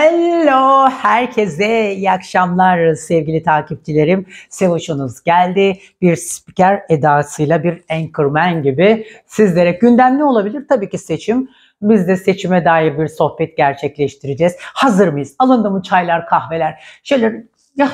Hello herkese iyi akşamlar sevgili takipçilerim. Sevoşunuz geldi. Bir spiker edasıyla bir anchorman gibi sizlere gündem ne olabilir? Tabii ki seçim. Biz de seçime dair bir sohbet gerçekleştireceğiz. Hazır mıyız? Alındı mı çaylar, kahveler? Şöyle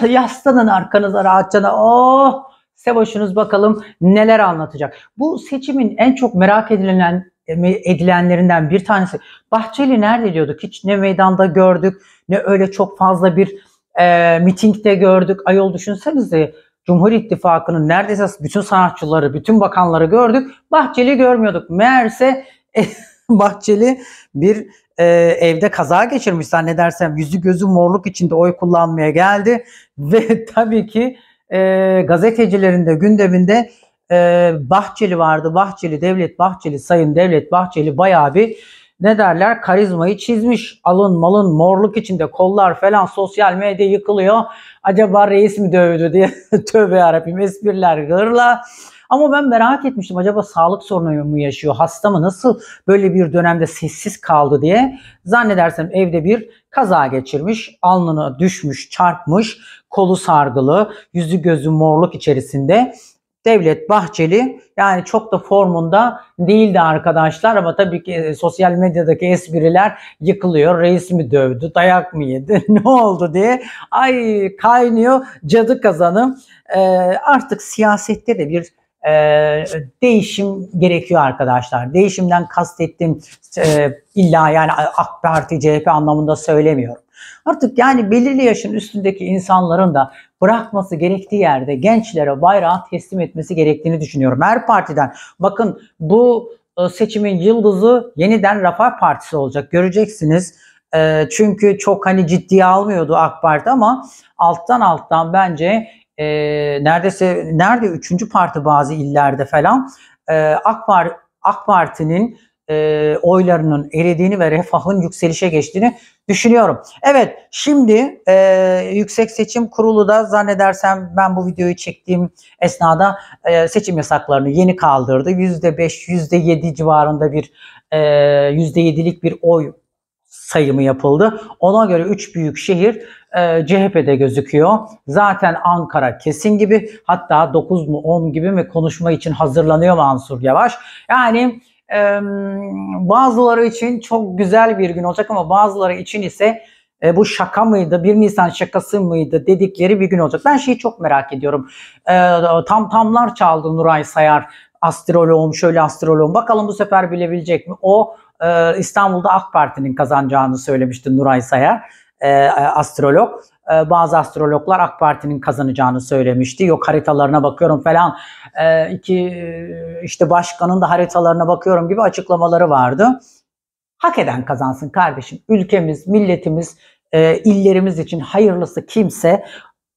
yaslanın arkanıza rahatça. Oh! Sevoşunuz bakalım neler anlatacak. Bu seçimin en çok merak edilen edilenlerinden bir tanesi. Bahçeli nerede diyorduk? Hiç ne meydanda gördük ne öyle çok fazla bir e, mitingde gördük. Ayol düşünsenize Cumhur İttifakı'nın neredeyse bütün sanatçıları, bütün bakanları gördük. Bahçeli görmüyorduk. Meğerse e, Bahçeli bir e, evde kaza geçirmiş zannedersem yüzü gözü morluk içinde oy kullanmaya geldi ve tabii ki e, gazetecilerin de gündeminde e, Bahçeli vardı. Bahçeli Devlet Bahçeli Sayın Devlet Bahçeli bayağı bir ne derler karizmayı çizmiş. Alın malın morluk içinde kollar falan sosyal medya yıkılıyor. Acaba reis mi dövdü diye tövbe yarabbim espriler gırla. Ama ben merak etmiştim acaba sağlık sorunu mu yaşıyor, hasta mı, nasıl böyle bir dönemde sessiz kaldı diye. Zannedersem evde bir kaza geçirmiş, alnına düşmüş, çarpmış, kolu sargılı, yüzü gözü morluk içerisinde Devlet Bahçeli yani çok da formunda değildi arkadaşlar ama tabii ki e, sosyal medyadaki espriler yıkılıyor. Reis mi dövdü, dayak mı yedi, ne oldu diye. Ay kaynıyor cadı kazanım. Ee, artık siyasette de bir e, değişim gerekiyor arkadaşlar. Değişimden kastettim e, illa yani AK Parti, CHP anlamında söylemiyorum. Artık yani belirli yaşın üstündeki insanların da bırakması gerektiği yerde gençlere bayrağı teslim etmesi gerektiğini düşünüyorum. Her partiden bakın bu e, seçimin yıldızı yeniden Refah Partisi olacak göreceksiniz. E, çünkü çok hani ciddiye almıyordu AK Parti ama alttan alttan bence e, neredeyse nerede üçüncü parti bazı illerde falan e, AK, Par AK Parti'nin e, oylarının eridiğini ve refahın yükselişe geçtiğini düşünüyorum. Evet şimdi e, Yüksek Seçim Kurulu da zannedersem ben bu videoyu çektiğim esnada e, seçim yasaklarını yeni kaldırdı. %5 %7 civarında bir e, %7'lik bir oy sayımı yapıldı. Ona göre 3 büyük şehir e, CHP'de gözüküyor. Zaten Ankara kesin gibi hatta 9 mu 10 gibi mi konuşma için hazırlanıyor Mansur Yavaş. Yani e, bazıları için çok güzel bir gün olacak ama bazıları için ise e, bu şaka mıydı, 1 Nisan şakası mıydı dedikleri bir gün olacak. Ben şeyi çok merak ediyorum. E, tam tamlar çaldı Nuray Sayar. Astroloğum şöyle astroloğum bakalım bu sefer bilebilecek mi? O e, İstanbul'da AK Parti'nin kazanacağını söylemişti Nuray Sayar e, astrolog. Ee, bazı astrologlar AK Parti'nin kazanacağını söylemişti. Yok haritalarına bakıyorum falan. Ee, e, iki işte başkanın da haritalarına bakıyorum gibi açıklamaları vardı. Hak eden kazansın kardeşim. Ülkemiz, milletimiz, e, illerimiz için hayırlısı kimse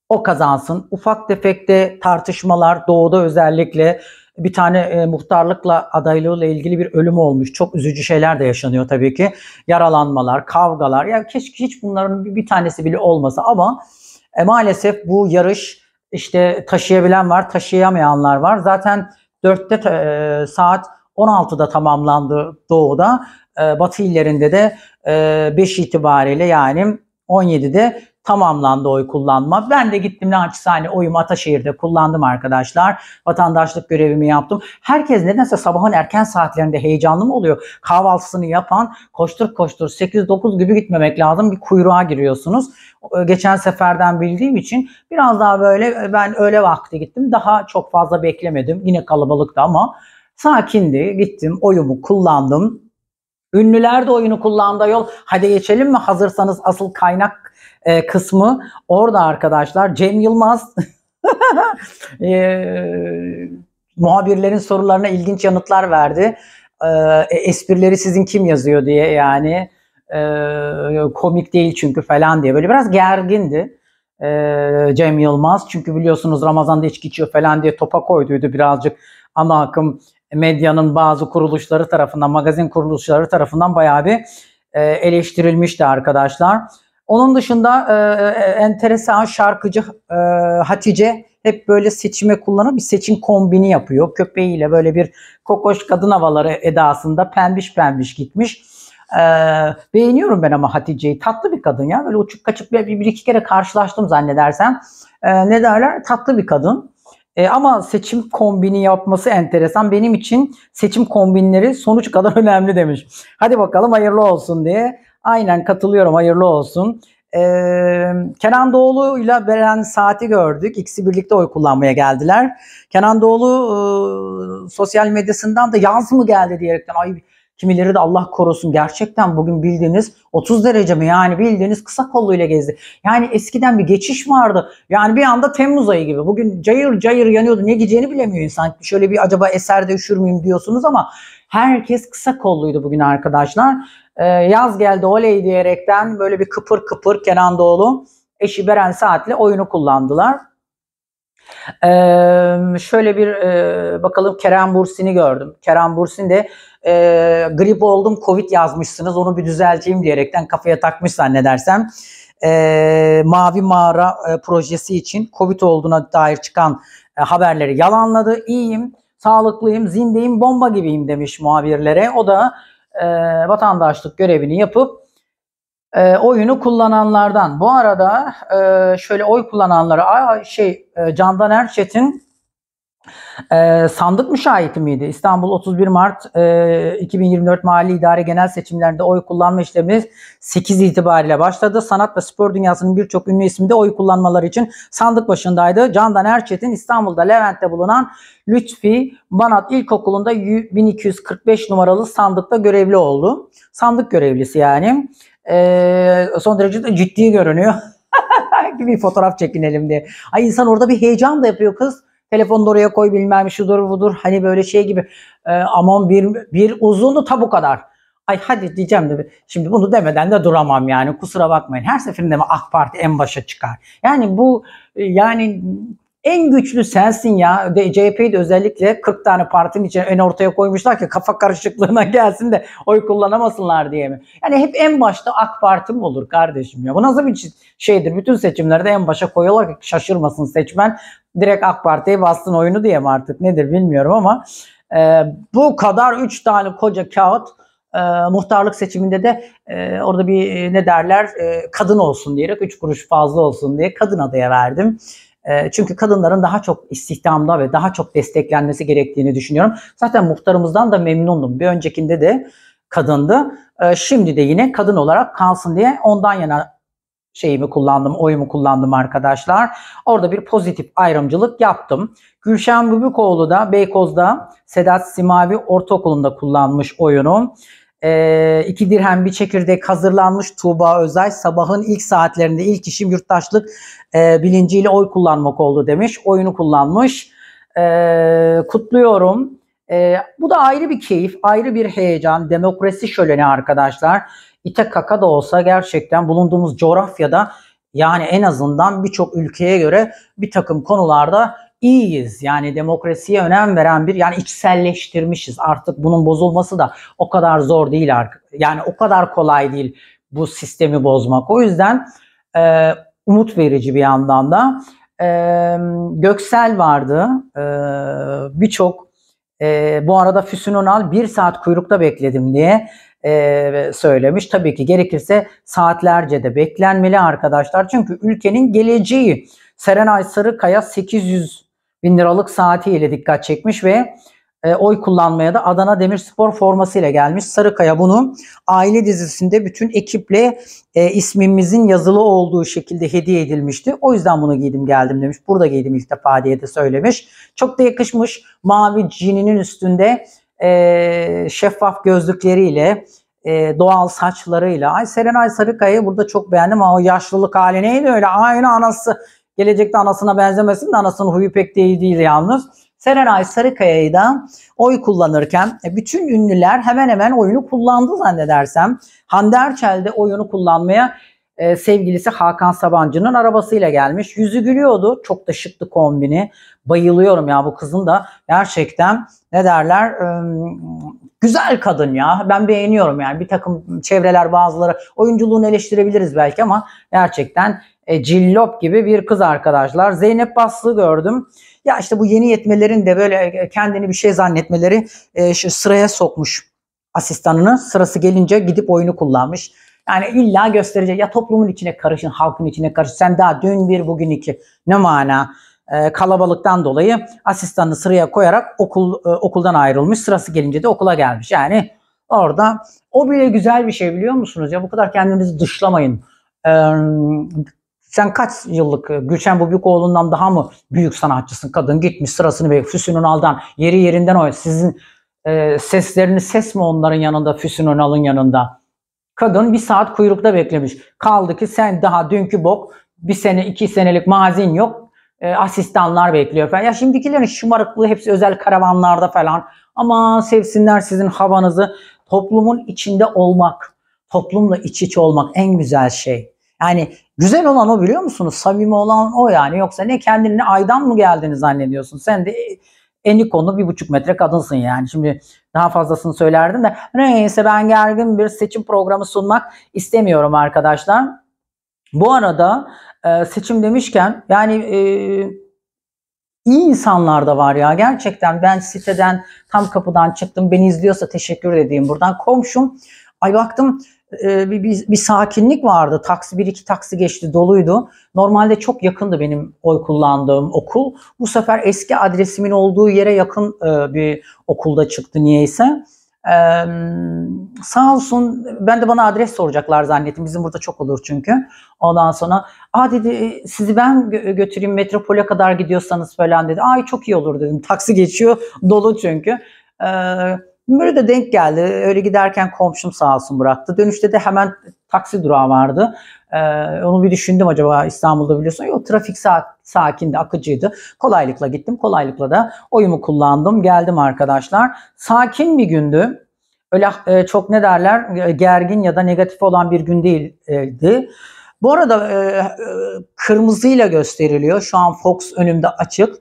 o kazansın. Ufak tefekte tartışmalar doğuda özellikle bir tane e, muhtarlıkla adaylığıyla ilgili bir ölüm olmuş. Çok üzücü şeyler de yaşanıyor tabii ki. Yaralanmalar, kavgalar. Ya keşke hiç bunların bir, bir tanesi bile olmasa ama e, maalesef bu yarış işte taşıyabilen var, taşıyamayanlar var. Zaten 4'te e, saat 16'da tamamlandı doğuda. E, batı illerinde de e, 5 itibariyle yani 17'de tamamlandı oy kullanma. Ben de gittim naçizane oyumu Ataşehir'de kullandım arkadaşlar. Vatandaşlık görevimi yaptım. Herkes nedense sabahın erken saatlerinde heyecanlı mı oluyor? Kahvaltısını yapan koştur koştur 8-9 gibi gitmemek lazım. Bir kuyruğa giriyorsunuz. E, geçen seferden bildiğim için biraz daha böyle e, ben öğle vakti gittim. Daha çok fazla beklemedim. Yine kalabalıktı ama sakindi. Gittim oyumu kullandım. Ünlüler de oyunu kullandı yol. Hadi geçelim mi? Hazırsanız asıl kaynak e, kısmı. Orada arkadaşlar Cem Yılmaz e, muhabirlerin sorularına ilginç yanıtlar verdi. E, e, esprileri sizin kim yazıyor diye yani e, komik değil çünkü falan diye böyle biraz gergindi e, Cem Yılmaz. Çünkü biliyorsunuz Ramazan'da içki içiyor falan diye topa koyduydu birazcık ana akım medyanın bazı kuruluşları tarafından, magazin kuruluşları tarafından bayağı bir e, eleştirilmişti arkadaşlar. Onun dışında e, e, e, enteresan şarkıcı e, Hatice hep böyle seçime kullanıp bir seçim kombini yapıyor. Köpeğiyle böyle bir kokoş kadın havaları edasında pembiş pembiş gitmiş. E, beğeniyorum ben ama Hatice'yi. Tatlı bir kadın ya. Böyle uçuk kaçık bir, bir iki kere karşılaştım zannedersen E, ne derler? Tatlı bir kadın. E, ama seçim kombini yapması enteresan. Benim için seçim kombinleri sonuç kadar önemli demiş. Hadi bakalım hayırlı olsun diye. Aynen katılıyorum hayırlı olsun. Ee, Kenan Doğulu ile Beren Saat'i gördük. İkisi birlikte oy kullanmaya geldiler. Kenan Doğulu e, sosyal medyasından da yaz mı geldi diyerekten ay Kimileri de Allah korusun gerçekten bugün bildiğiniz 30 derece mi yani bildiğiniz kısa kolluyla gezdi. Yani eskiden bir geçiş vardı. Yani bir anda Temmuz ayı gibi. Bugün cayır cayır yanıyordu. Ne gideceğini bilemiyor insan. Şöyle bir acaba eserde üşür müyüm diyorsunuz ama herkes kısa kolluydu bugün arkadaşlar. Ee, yaz geldi oley diyerekten böyle bir kıpır kıpır Kenan Doğulu eşi Beren Saat'le oyunu kullandılar. Ee, şöyle bir e, bakalım Kerem Bursin'i gördüm. Kerem Bursin de e, grip oldum covid yazmışsınız onu bir düzelteyim diyerekten kafaya takmış zannedersem. E, Mavi Mağara e, projesi için covid olduğuna dair çıkan e, haberleri yalanladı. İyiyim, sağlıklıyım, zindeyim, bomba gibiyim demiş muhabirlere. O da e, vatandaşlık görevini yapıp e, oyunu kullananlardan. Bu arada e, şöyle oy kullananlara şey e, Candan Erçetin e, sandık müşahidi miydi? İstanbul 31 Mart e, 2024 Mahalli İdare Genel Seçimlerinde oy kullanma işlemi 8 itibariyle başladı. Sanat ve spor dünyasının birçok ünlü ismi de oy kullanmaları için sandık başındaydı. Candan Erçetin İstanbul'da Levent'te bulunan Lütfi Banat İlkokulu'nda 1245 numaralı sandıkta görevli oldu. Sandık görevlisi yani. E, son derece de ciddi görünüyor. bir fotoğraf çekinelim diye. Ay insan orada bir heyecan da yapıyor kız. Telefonu da oraya koy bilmem şudur budur. Hani böyle şey gibi e, aman bir, bir uzundu ta bu kadar. Ay hadi diyeceğim de şimdi bunu demeden de duramam yani kusura bakmayın. Her seferinde mi AK Parti en başa çıkar? Yani bu e, yani en güçlü sensin ya. De, CHP'yi de özellikle 40 tane partinin içine en ortaya koymuşlar ki kafa karışıklığına gelsin de oy kullanamasınlar diye mi? Yani hep en başta AK Parti mi olur kardeşim ya? Bu nasıl bir şeydir? Bütün seçimlerde en başa koyuyorlar ki şaşırmasın seçmen. Direkt AK Parti'ye bastın oyunu diye mi artık nedir bilmiyorum ama e, bu kadar 3 tane koca kağıt e, muhtarlık seçiminde de e, orada bir e, ne derler e, kadın olsun diyerek 3 kuruş fazla olsun diye kadın adaya verdim. Ee, çünkü kadınların daha çok istihdamda ve daha çok desteklenmesi gerektiğini düşünüyorum. Zaten muhtarımızdan da memnundum. Bir öncekinde de kadındı. Ee, şimdi de yine kadın olarak kalsın diye ondan yana şeyimi kullandım, oyumu kullandım arkadaşlar. Orada bir pozitif ayrımcılık yaptım. Gülşen Bübükoğlu da Beykoz'da Sedat Simavi Ortaokulu'nda kullanmış oyunu e, iki dirhem bir çekirdek hazırlanmış Tuğba Özay sabahın ilk saatlerinde ilk işim yurttaşlık e, bilinciyle oy kullanmak oldu demiş. Oyunu kullanmış. E, kutluyorum. E, bu da ayrı bir keyif, ayrı bir heyecan. Demokrasi şöyle ne arkadaşlar. İte kaka da olsa gerçekten bulunduğumuz coğrafyada yani en azından birçok ülkeye göre bir takım konularda iyiyiz. Yani demokrasiye önem veren bir yani içselleştirmişiz. Artık bunun bozulması da o kadar zor değil artık. Yani o kadar kolay değil bu sistemi bozmak. O yüzden e, umut verici bir yandan da. E, Göksel vardı. E, Birçok e, bu arada Füsun Onal bir saat kuyrukta bekledim diye e, söylemiş. Tabii ki gerekirse saatlerce de beklenmeli arkadaşlar. Çünkü ülkenin geleceği Serenay Sarıkaya 800 bin liralık saatiyle dikkat çekmiş ve e, oy kullanmaya da Adana Demirspor formasıyla gelmiş. Sarıkaya bunu aile dizisinde bütün ekiple e, ismimizin yazılı olduğu şekilde hediye edilmişti. O yüzden bunu giydim geldim demiş. Burada giydim ilk defa diye de söylemiş. Çok da yakışmış. Mavi cininin üstünde e, şeffaf gözlükleriyle e, doğal saçlarıyla. Ay Serenay Sarıkaya'yı burada çok beğendim ama o yaşlılık hali neydi öyle? Aynı anası Gelecekte anasına benzemesin de anasının huyu pek de iyi değil yalnız. Serenay Sarıkaya'yı da oy kullanırken e, bütün ünlüler hemen hemen oyunu kullandı zannedersem. Hande Erçel de oyunu kullanmaya e, sevgilisi Hakan Sabancı'nın arabasıyla gelmiş. Yüzü gülüyordu. Çok da şıklı kombini. Bayılıyorum ya bu kızın da gerçekten ne derler güzel kadın ya. Ben beğeniyorum yani bir takım çevreler bazıları oyunculuğunu eleştirebiliriz belki ama gerçekten e, cillop gibi bir kız arkadaşlar. Zeynep Baslı gördüm. Ya işte bu yeni yetmelerin de böyle e, kendini bir şey zannetmeleri e, şu sıraya sokmuş asistanını. Sırası gelince gidip oyunu kullanmış. Yani illa gösterecek. Ya toplumun içine karışın, halkın içine karışın. Sen daha dün bir, bugün iki. Ne mana? E, kalabalıktan dolayı asistanını sıraya koyarak okul e, okuldan ayrılmış. Sırası gelince de okula gelmiş. Yani orada o bile güzel bir şey biliyor musunuz? Ya bu kadar kendinizi dışlamayın. E, sen kaç yıllık e, Gülşen Bubikoğlu'ndan daha mı büyük sanatçısın kadın? Gitmiş sırasını ve Füsun Ünal'dan yeri yerinden oynuyor. Sizin e, seslerini ses mi onların yanında Füsun Ünal'ın yanında? Kadın bir saat kuyrukta beklemiş. Kaldı ki sen daha dünkü bok bir sene iki senelik mazin yok. E, asistanlar bekliyor falan. Ya şimdikilerin şımarıklığı hepsi özel karavanlarda falan. Ama sevsinler sizin havanızı. Toplumun içinde olmak, toplumla iç içe olmak en güzel şey. Yani güzel olan o biliyor musunuz? Samimi olan o yani. Yoksa ne kendini aydan mı geldiğini zannediyorsun? Sen de en enikonlu bir buçuk metre kadınsın yani. Şimdi daha fazlasını söylerdim de neyse ben gergin bir seçim programı sunmak istemiyorum arkadaşlar. Bu arada e, seçim demişken yani e, iyi insanlar da var ya gerçekten ben siteden tam kapıdan çıktım beni izliyorsa teşekkür dediğim buradan komşum ay baktım e, bir, bir, bir sakinlik vardı. Taksi bir iki taksi geçti doluydu. Normalde çok yakındı benim oy kullandığım okul. Bu sefer eski adresimin olduğu yere yakın e, bir okulda çıktı niyeyse. Ee, sağ olsun ben de bana adres soracaklar zannettim. Bizim burada çok olur çünkü. Ondan sonra aa dedi e, sizi ben gö götüreyim metropole kadar gidiyorsanız falan dedi. Ay çok iyi olur dedim. Taksi geçiyor dolu çünkü. Ee, Böyle de denk geldi. Öyle giderken komşum sağ olsun bıraktı. Dönüşte de hemen taksi durağı vardı. Ee, onu bir düşündüm acaba İstanbul'da biliyorsun. Yok trafik sak sakindi, akıcıydı. Kolaylıkla gittim. Kolaylıkla da oyumu kullandım. Geldim arkadaşlar. Sakin bir gündü. Öyle e, çok ne derler e, gergin ya da negatif olan bir gün değildi. Bu arada e, e kırmızıyla gösteriliyor. Şu an Fox önümde açık.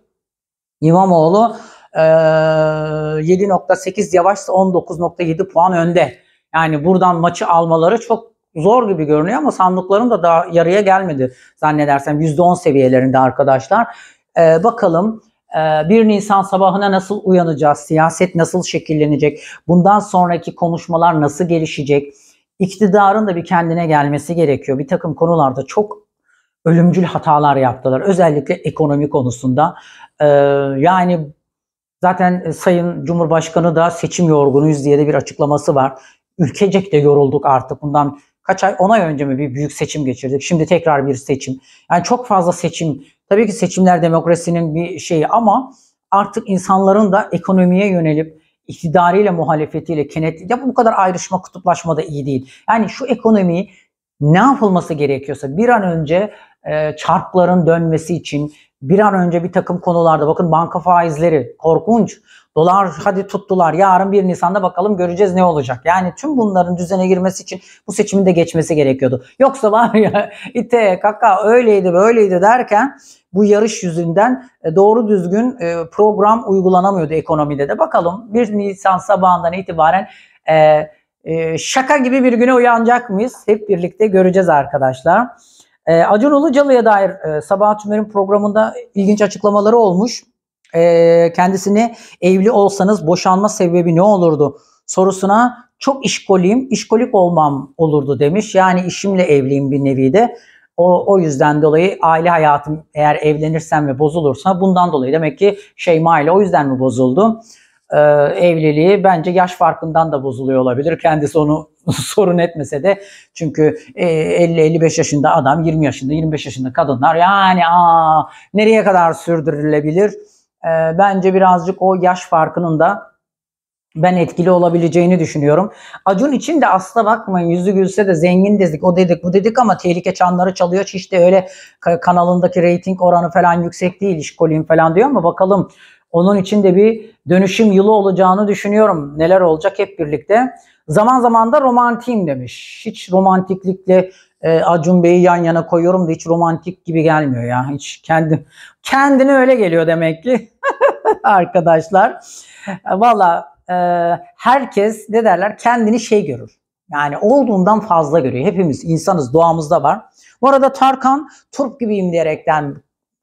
İmamoğlu 7.8 yavaşsa 19.7 puan önde. Yani buradan maçı almaları çok zor gibi görünüyor ama sandıkların da daha yarıya gelmedi zannedersem. %10 seviyelerinde arkadaşlar. Ee, bakalım 1 e, Nisan sabahına nasıl uyanacağız? Siyaset nasıl şekillenecek? Bundan sonraki konuşmalar nasıl gelişecek? İktidarın da bir kendine gelmesi gerekiyor. Bir takım konularda çok ölümcül hatalar yaptılar. Özellikle ekonomi konusunda. Ee, yani Zaten e, Sayın Cumhurbaşkanı da seçim yorgunuyuz diye de bir açıklaması var. Ülkecek de yorulduk artık. Bundan kaç ay, 10 ay önce mi bir büyük seçim geçirdik. Şimdi tekrar bir seçim. Yani çok fazla seçim. Tabii ki seçimler demokrasinin bir şeyi ama artık insanların da ekonomiye yönelip iktidariyle muhalefetiyle kenetli. Ya bu kadar ayrışma, kutuplaşma da iyi değil. Yani şu ekonomiyi ne yapılması gerekiyorsa bir an önce e, çarkların dönmesi için bir an önce bir takım konularda bakın banka faizleri korkunç. Dolar hadi tuttular. Yarın 1 Nisan'da bakalım göreceğiz ne olacak. Yani tüm bunların düzene girmesi için bu seçimin de geçmesi gerekiyordu. Yoksa var ya ite kaka öyleydi böyleydi derken bu yarış yüzünden e, doğru düzgün e, program uygulanamıyordu ekonomide de. Bakalım 1 Nisan sabahından itibaren e, şaka gibi bir güne uyanacak mıyız? Hep birlikte göreceğiz arkadaşlar. E, Acun Ulucalıya dair e, Sabahat Tümer'in programında ilginç açıklamaları olmuş. E, kendisini evli olsanız boşanma sebebi ne olurdu sorusuna çok işkoliyim, işkolik olmam olurdu demiş. Yani işimle evliyim bir nevi de. O, o yüzden dolayı aile hayatım eğer evlenirsem ve bozulursa bundan dolayı demek ki Şeyma ile o yüzden mi bozuldu? e, evliliği bence yaş farkından da bozuluyor olabilir. Kendisi onu sorun etmese de çünkü e, 50-55 yaşında adam 20 yaşında 25 yaşında kadınlar yani aa, nereye kadar sürdürülebilir? E, bence birazcık o yaş farkının da ben etkili olabileceğini düşünüyorum. Acun için de asla bakmayın yüzü gülse de zengin dedik o dedik bu dedik ama tehlike çanları çalıyor. Hiç de öyle kanalındaki reyting oranı falan yüksek değil. İşkoliyim falan diyor ama bakalım onun için de bir dönüşüm yılı olacağını düşünüyorum. Neler olacak hep birlikte. Zaman zaman da romantiyim demiş. Hiç romantiklikle e, Acun Bey'i yan yana koyuyorum da hiç romantik gibi gelmiyor ya. Hiç kendim kendine öyle geliyor demek ki arkadaşlar. E, Valla e, herkes ne derler kendini şey görür. Yani olduğundan fazla görüyor. Hepimiz insanız doğamızda var. Bu arada Tarkan turp gibiyim diyerekten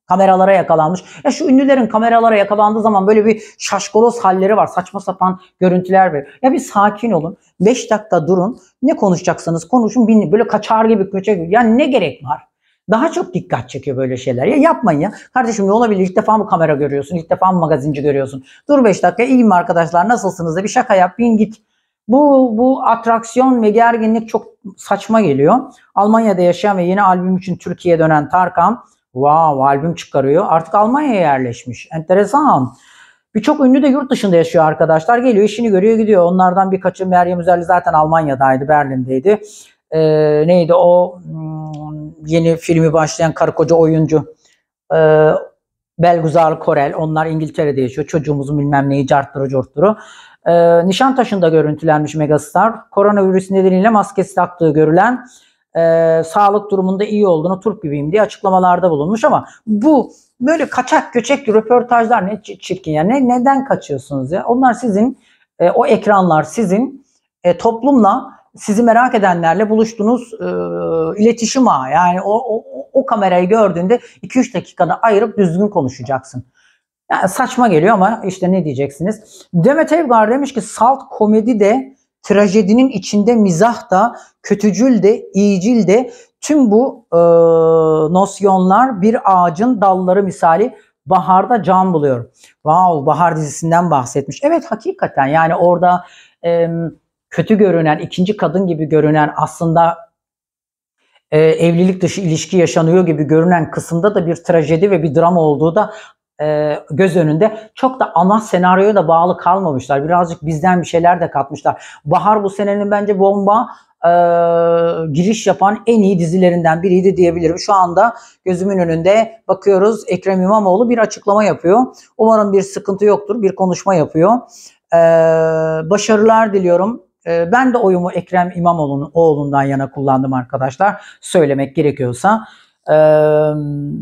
Kameralara yakalanmış. Ya şu ünlülerin kameralara yakalandığı zaman böyle bir şaşkoloz halleri var. Saçma sapan görüntüler veriyor. Ya bir sakin olun. 5 dakika durun. Ne konuşacaksanız konuşun. Bin, böyle kaçar gibi köçek Ya ne gerek var? Daha çok dikkat çekiyor böyle şeyler. Ya yapmayın ya. Kardeşim ne olabilir? İlk defa mı kamera görüyorsun? İlk defa mı magazinci görüyorsun? Dur 5 dakika. İyiyim arkadaşlar? Nasılsınız? Da bir şaka yap. Bin git. Bu, bu atraksiyon ve gerginlik çok saçma geliyor. Almanya'da yaşayan ve yeni albüm için Türkiye'ye dönen Tarkan Wow, albüm çıkarıyor. Artık Almanya'ya yerleşmiş. Enteresan. Birçok ünlü de yurt dışında yaşıyor arkadaşlar. Geliyor işini görüyor gidiyor. Onlardan birkaçı Meryem Üzerli zaten Almanya'daydı, Berlin'deydi. Ee, neydi o hmm, yeni filmi başlayan karı koca oyuncu. Ee, Belguzar Korel. Onlar İngiltere'de yaşıyor. Çocuğumuzun bilmem neyi carttırı cortturu. Ee, Nişantaşı'nda görüntülenmiş megastar. Koronavirüs nedeniyle maskesi taktığı görülen e, sağlık durumunda iyi olduğunu Türk gibiyim diye açıklamalarda bulunmuş ama bu böyle kaçak göçek röportajlar ne çirkin ya ne neden kaçıyorsunuz ya onlar sizin e, o ekranlar sizin e, toplumla sizi merak edenlerle buluştuğunuz e, iletişim ağı yani o, o, o kamerayı gördüğünde 2-3 dakikada ayırıp düzgün konuşacaksın. Yani saçma geliyor ama işte ne diyeceksiniz. Demet Evgar demiş ki salt komedi de trajedinin içinde mizah da, kötücül de, iyicil de tüm bu e, nosyonlar bir ağacın dalları misali baharda can buluyor. Wow, bahar dizisinden bahsetmiş. Evet hakikaten yani orada e, kötü görünen, ikinci kadın gibi görünen aslında e, evlilik dışı ilişki yaşanıyor gibi görünen kısımda da bir trajedi ve bir dram olduğu da e, göz önünde çok da ana senaryoya da bağlı kalmamışlar. Birazcık bizden bir şeyler de katmışlar. Bahar bu senenin bence bomba e, giriş yapan en iyi dizilerinden biriydi diyebilirim. Şu anda gözümün önünde bakıyoruz Ekrem İmamoğlu bir açıklama yapıyor. Umarım bir sıkıntı yoktur. Bir konuşma yapıyor. E, başarılar diliyorum. E, ben de oyumu Ekrem İmamoğlu'nun oğlundan yana kullandım arkadaşlar. Söylemek gerekiyorsa. Ee,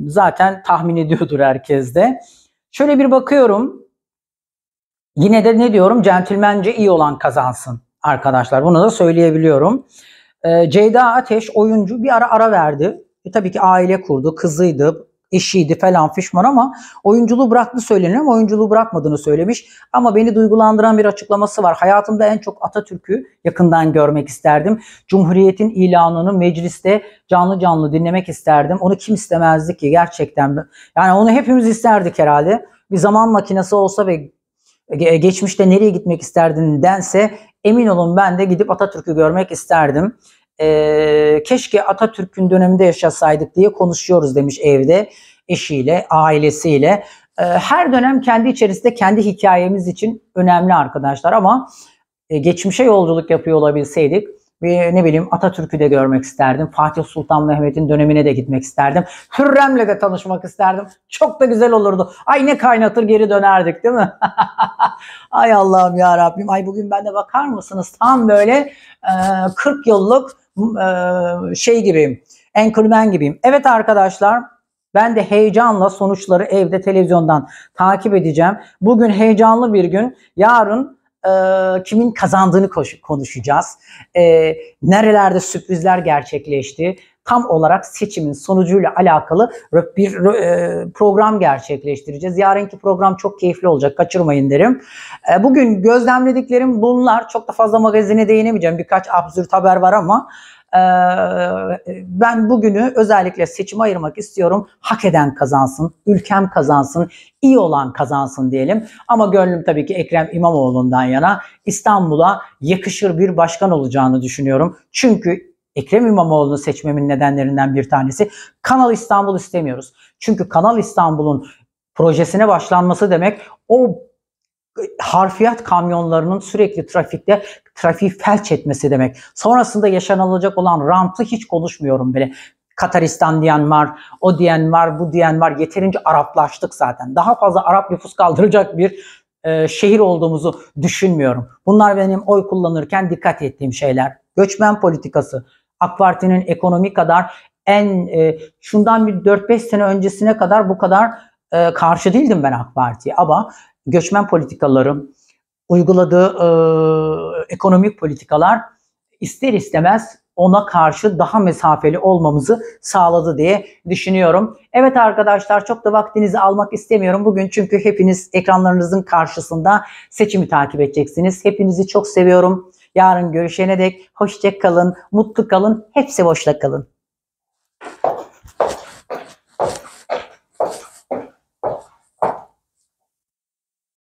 zaten tahmin ediyordur herkes de. Şöyle bir bakıyorum. Yine de ne diyorum? Centilmence iyi olan kazansın arkadaşlar. Bunu da söyleyebiliyorum. Ee, Ceyda Ateş oyuncu bir ara ara verdi. E, tabii ki aile kurdu, kızıydı, eşiydi falan fişman ama oyunculuğu bıraktı söyleniyor ama oyunculuğu bırakmadığını söylemiş. Ama beni duygulandıran bir açıklaması var. Hayatımda en çok Atatürk'ü yakından görmek isterdim. Cumhuriyetin ilanını mecliste canlı canlı dinlemek isterdim. Onu kim istemezdi ki gerçekten. Yani onu hepimiz isterdik herhalde. Bir zaman makinesi olsa ve e, geçmişte nereye gitmek isterdin dense emin olun ben de gidip Atatürk'ü görmek isterdim e, keşke Atatürk'ün döneminde yaşasaydık diye konuşuyoruz demiş evde eşiyle, ailesiyle. E, her dönem kendi içerisinde kendi hikayemiz için önemli arkadaşlar ama e, geçmişe yolculuk yapıyor olabilseydik bir ne bileyim Atatürk'ü de görmek isterdim. Fatih Sultan Mehmet'in dönemine de gitmek isterdim. Hürrem'le de tanışmak isterdim. Çok da güzel olurdu. Ay ne kaynatır geri dönerdik değil mi? Ay Allah'ım ya Rabbim. Ay bugün bende bakar mısınız? Tam böyle e, 40 yıllık e, şey gibiyim, enkürmen gibiyim. Evet arkadaşlar ben de heyecanla sonuçları evde televizyondan takip edeceğim. Bugün heyecanlı bir gün. Yarın e, kimin kazandığını konuşacağız. E, nerelerde sürprizler gerçekleşti tam olarak seçimin sonucuyla alakalı bir e, program gerçekleştireceğiz. Yarınki program çok keyifli olacak. Kaçırmayın derim. E, bugün gözlemlediklerim bunlar. Çok da fazla magazine değinemeyeceğim. Birkaç absürt haber var ama e, ben bugünü özellikle seçim ayırmak istiyorum. Hak eden kazansın, ülkem kazansın, iyi olan kazansın diyelim. Ama gönlüm tabii ki Ekrem İmamoğlu'ndan yana İstanbul'a yakışır bir başkan olacağını düşünüyorum. Çünkü Ekrem İmamoğlu'nu seçmemin nedenlerinden bir tanesi Kanal İstanbul istemiyoruz. Çünkü Kanal İstanbul'un projesine başlanması demek o harfiyat kamyonlarının sürekli trafikte trafiği felç etmesi demek. Sonrasında yaşanılacak olan rantı hiç konuşmuyorum bile. Kataristan diyen var, o diyen var, bu diyen var. Yeterince Araplaştık zaten. Daha fazla Arap nüfus kaldıracak bir e, şehir olduğumuzu düşünmüyorum. Bunlar benim oy kullanırken dikkat ettiğim şeyler. Göçmen politikası, AK Parti'nin ekonomi kadar en e, şundan bir 4-5 sene öncesine kadar bu kadar e, karşı değildim ben AK Parti'ye ama göçmen politikalarım uyguladığı e, ekonomik politikalar ister istemez ona karşı daha mesafeli olmamızı sağladı diye düşünüyorum. Evet arkadaşlar çok da vaktinizi almak istemiyorum bugün çünkü hepiniz ekranlarınızın karşısında seçimi takip edeceksiniz. Hepinizi çok seviyorum. Yarın görüşene dek hoşça kalın, mutlu kalın, hepsi boşla kalın.